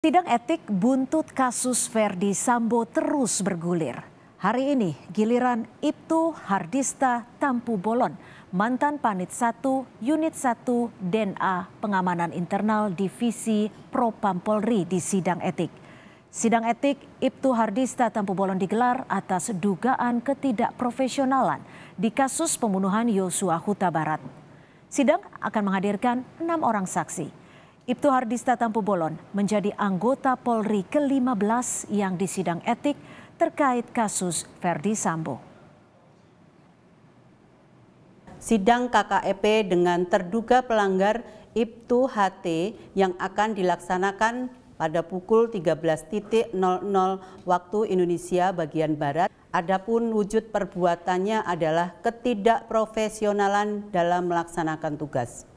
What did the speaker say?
Sidang etik buntut kasus Verdi Sambo terus bergulir. Hari ini giliran Ibtu Hardista Tampu Bolon, mantan Panit 1, Unit 1, DNA Pengamanan Internal Divisi Propam Polri di sidang etik. Sidang etik Ibtu Hardista Tampu Bolon digelar atas dugaan ketidakprofesionalan di kasus pembunuhan Yosua Huta Barat. Sidang akan menghadirkan enam orang saksi, Ibtu Hardista Tampubolon menjadi anggota Polri ke-15 yang disidang etik terkait kasus Verdi Sambo. Sidang KKEP dengan terduga pelanggar Ibtu HT yang akan dilaksanakan pada pukul 13.00 waktu Indonesia bagian Barat. Adapun wujud perbuatannya adalah ketidakprofesionalan dalam melaksanakan tugas.